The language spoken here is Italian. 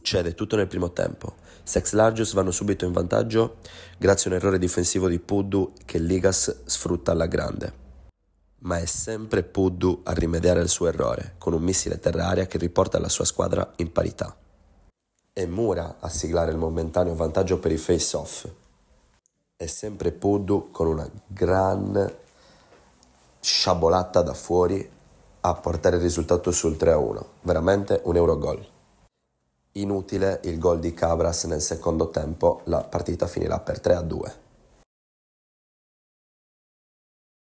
Succede tutto nel primo tempo. Sex Largius vanno subito in vantaggio grazie a un errore difensivo di Puddu che Ligas sfrutta alla grande. Ma è sempre Puddu a rimediare al suo errore con un missile terra-aria che riporta la sua squadra in parità. È Mura a siglare il momentaneo vantaggio per i face-off. È sempre Puddu con una gran sciabolata da fuori a portare il risultato sul 3-1. Veramente un Eurogol. Inutile il gol di Cabras nel secondo tempo, la partita finirà per 3 a 2.